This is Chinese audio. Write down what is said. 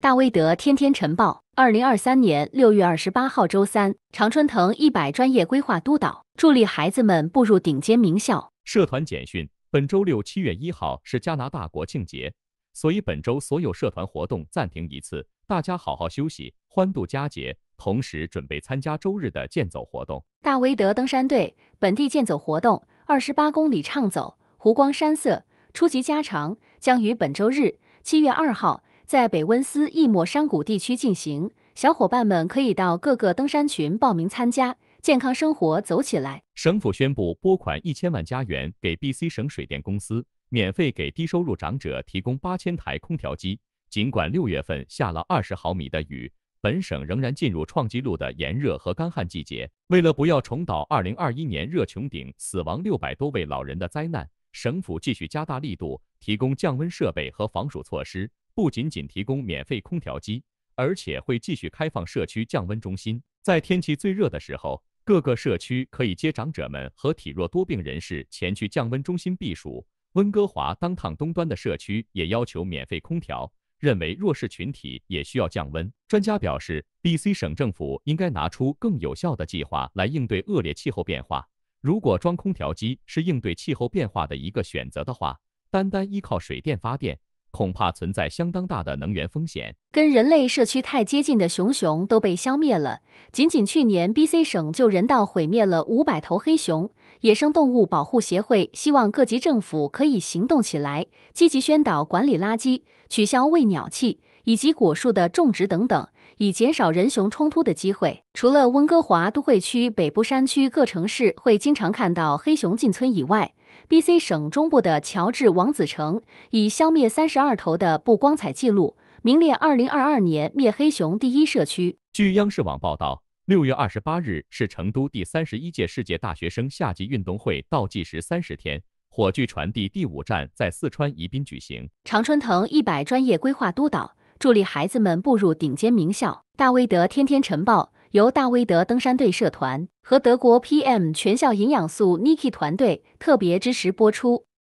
大威德天天晨报，二零二三年六月二十八号周三，常春藤一百专业规划督导助力孩子们步入顶尖名校。社团简讯：本周六七月一号是加拿大国庆节，所以本周所有社团活动暂停一次，大家好好休息，欢度佳节，同时准备参加周日的健走活动。大威德登山队本地健走活动，二十八公里畅走，湖光山色，初级加长，将于本周日七月二号。在北温斯一抹山谷地区进行，小伙伴们可以到各个登山群报名参加，健康生活走起来。省府宣布拨款一千万加元给 BC 省水电公司，免费给低收入长者提供八千台空调机。尽管六月份下了二十毫米的雨，本省仍然进入创纪录的炎热和干旱季节。为了不要重蹈二零二一年热穹顶死亡六百多位老人的灾难，省府继续加大力度，提供降温设备和防暑措施。不仅仅提供免费空调机，而且会继续开放社区降温中心。在天气最热的时候，各个社区可以接长者们和体弱多病人士前去降温中心避暑。温哥华当趟东端的社区也要求免费空调，认为弱势群体也需要降温。专家表示，B.C. 省政府应该拿出更有效的计划来应对恶劣气候变化。如果装空调机是应对气候变化的一个选择的话，单单依靠水电发电。恐怕存在相当大的能源风险。跟人类社区太接近的熊熊都被消灭了。仅仅去年，B.C. 省就人道毁灭了五百头黑熊。野生动物保护协会希望各级政府可以行动起来，积极宣导管理垃圾、取消喂鸟器以及果树的种植等等。以减少人熊冲突的机会。除了温哥华都会区北部山区各城市会经常看到黑熊进村以外，B.C. 省中部的乔治王子城以消灭三十二头的不光彩记录，名列二零二二年灭黑熊第一社区。据央视网报道，六月二十八日是成都第三十一届世界大学生夏季运动会倒计时三十天，火炬传递第五站在四川宜宾举行。常春藤一百专业规划督导。助力孩子们步入顶尖名校。大威德天天晨报由大威德登山队社团和德国 PM 全校营养素 Niki 团队特别支持播出。